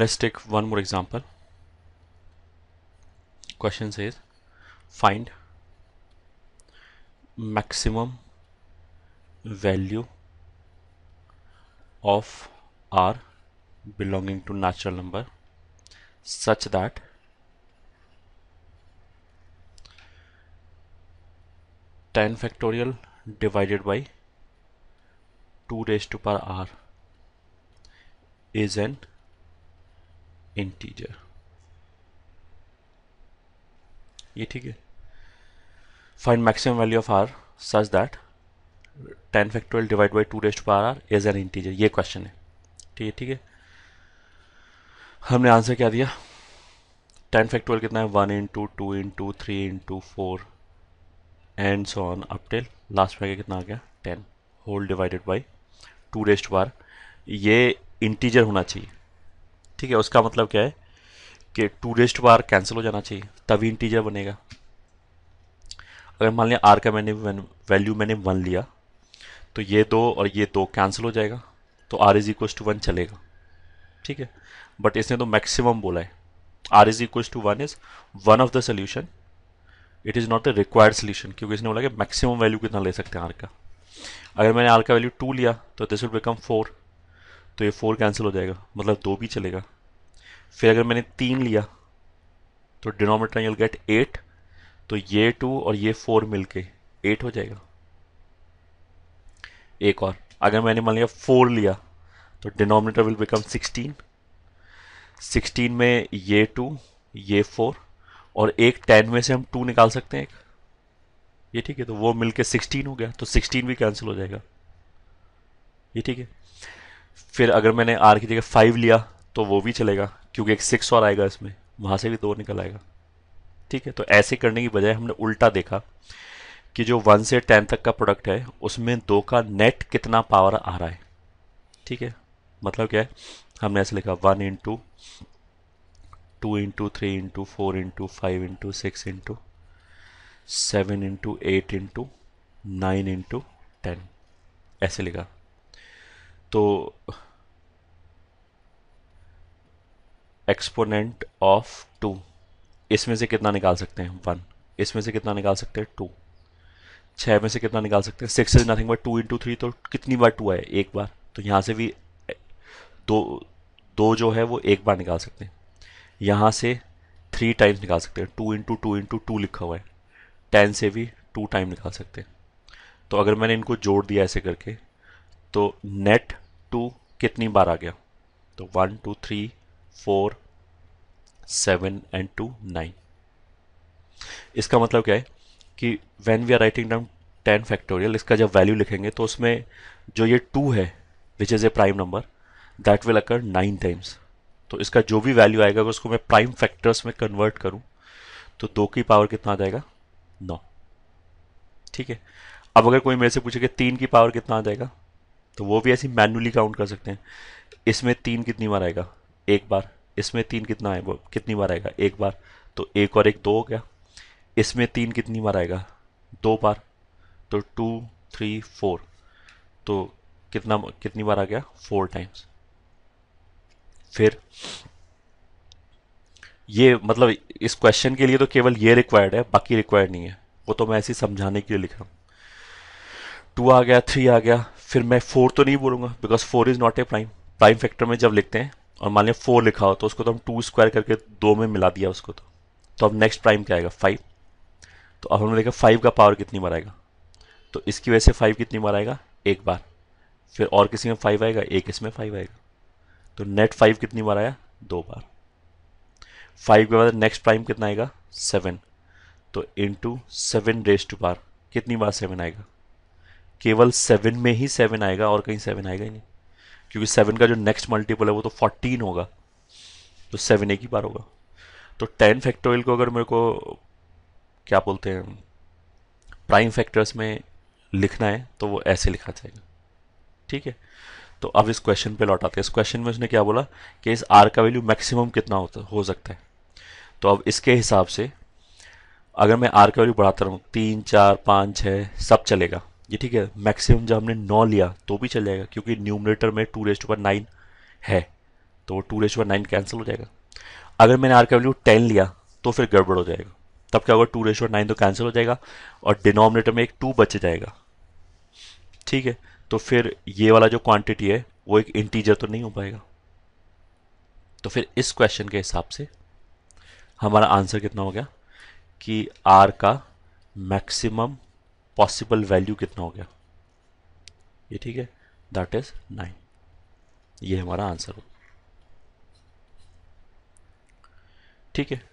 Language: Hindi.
let's take one more example question says find maximum value of r belonging to natural number such that ten factorial divided by 2 raised to power r is an integer ये ठीक है find maximum value of R such that ten factorial divide by two raised पर आर इज एन इंटीजर ये क्वेश्चन है ठीक है ठीक है हमने आंसर क्या दिया टेन फैक्टोरियल कितना है one into two into three into four and so on up till last में कितना आ गया ten whole divided by two raised बार ये इंटीजर होना चाहिए ठीक है उसका मतलब क्या है कि टूरिस्ट बार कैंसिल हो जाना चाहिए तभी इंटीजर बनेगा अगर मान लिया आर का मैंने वैल्यू मैंने वन लिया तो ये दो और ये दो कैंसिल हो जाएगा तो R is equal to one चलेगा ठीक है बट इसने तो मैक्सिमम बोला है R is equal to one is one of the solution it is not the required solution क्योंकि इसने बोला कि मैक्सिमम वैल्यू कितना ले सकते हैं आर का अगर मैंने आर का वैल्यू टू लिया तो दिस विल बिकम फोर तो ये फोर कैंसिल हो जाएगा मतलब दो भी चलेगा फिर अगर मैंने तीन लिया तो डिनोमीटर यूल गेट एट तो ये टू और ये फोर मिल के एट हो जाएगा एक और अगर मैंने मान लिया फोर लिया तो denominator will become sixteen sixteen में ये टू ये फोर और एक टेन में से हम टू निकाल सकते हैं एक ये ठीक है तो वो मिलके सिक्सटीन हो गया तो सिक्सटीन भी कैंसिल हो जाएगा ये ठीक है फिर अगर मैंने आर की जगह फाइव लिया तो वो भी चलेगा क्योंकि एक सिक्स और आएगा इसमें वहाँ से भी दो निकल आएगा ठीक है तो ऐसे करने की बजाय हमने उल्टा देखा कि जो वन से टेन तक का प्रोडक्ट है उसमें दो का नेट कितना पावर आ रहा है ठीक है मतलब क्या है हमने ऐसे लिखा one into two into three into four into five into six into seven into eight into nine into ten ऐसे लिखा तो एक्सपोनेंट ऑफ टू इसमें से कितना निकाल सकते हैं वन इसमें से कितना निकाल सकते हैं टू छः में से कितना निकाल सकते हैं six is nothing but two into three तो कितनी बार टू आए एक बार तो यहाँ से भी दो दो जो है वो एक बार निकाल सकते हैं यहाँ से थ्री टाइम्स निकाल सकते हैं two into two into two लिखा हुआ है टेन से भी टू टाइम निकाल सकते हैं तो अगर मैंने इनको जोड़ दिया ऐसे करके तो नेट टू कितनी बार आ गया तो one two three four seven and two nine इसका मतलब क्या है कि when we are writing down ten factorial इसका जब वैल्यू लिखेंगे तो उसमें जो ये टू है which is a prime number that will occur nine times तो इसका जो भी वैल्यू आएगा अगर उसको मैं प्राइम फैक्टर्स में कन्वर्ट करूँ तो दो की पावर कितना आ जाएगा नौ ठीक है अब अगर कोई मेरे से पूछे कि तीन की पावर कितना आ जाएगा तो वो भी ऐसी मैनुअली काउंट कर सकते हैं इसमें तीन कितनी बार आएगा एक बार इसमें तीन कितना आएगा कितनी बार आएगा एक बार तो एक और एक दो हो गया इसमें तीन कितनी बार आएगा दो बार तो टू थ्री फोर तो कितना कितनी बार आ गया फोर टाइम्स फिर ये मतलब इस क्वेश्चन के लिए तो केवल ये रिक्वायर्ड है बाकी रिक्वायर्ड नहीं है वो तो मैं ऐसे ही समझाने के लिए लिख रहा हूँ टू आ गया थ्री आ गया फिर मैं फोर तो नहीं बोलूँगा because four is not a prime prime factor में जब लिखते हैं और मान लिया फोर लिखा हो तो उसको तो हम टू स्क्वायर करके दो में मिला दिया उसको तो तो अब नेक्स्ट प्राइम क्या आएगा फाइव तो अब हमने देखा फाइव का पावर कितनी बार आएगा तो इसकी वजह से फाइव कितनी बार आएगा एक बार फिर और किसी में फाइव आएगा एक इसमें फाइव आएगा तो नेट फाइव कितनी बार आया दो बार फाइव के बाद नेक्स्ट प्राइम कितना आएगा सेवन तो in two seven raise two बार कितनी बार सेवन आएगा केवल सेवन में ही सेवन आएगा और कहीं सेवन आएगा ही नहीं क्योंकि सेवन का जो नेक्स्ट मल्टीपल है वो तो फोर्टीन होगा तो सेवन एक ही बार होगा तो टेन फैक्टोरियल को अगर मेरे को क्या बोलते हैं प्राइम फैक्टर्स में लिखना है तो वो ऐसे लिखा जाएगा ठीक है तो अब इस क्वेश्चन पे लौट आते हैं इस क्वेश्चन में उसने क्या बोला कि इस आर का वैल्यू मैक्सिमम कितना होता हो सकता है तो अब इसके हिसाब से अगर मैं आर का वैल्यू बढ़ाता रहूँ तीन चार पाँच छः सब चलेगा ये ठीक है मैक्सिमम जब हमने नौ लिया तो भी चल जाएगा क्योंकि न्यूमरेटर में टू रेस्ट पर नाइन है तो टू रेस्ट पर नाइन कैंसिल हो जाएगा अगर मैंने आर का वैल्यू टेन लिया तो फिर गड़बड़ हो जाएगा तब क्या होगा टू रेस्ट पर नाइन तो कैंसिल हो जाएगा और डिनोमिनेटर में एक टू बच जाएगा ठीक है तो फिर ये वाला जो क्वांटिटी है वो एक इंटीजर तो नहीं हो पाएगा तो फिर इस क्वेश्चन के हिसाब से हमारा आंसर कितना हो गया कि आर का मैक्सिमम पॉसिबल वैल्यू कितना हो गया ये ठीक है दैट इज नाइन ये हमारा आंसर हो ठीक है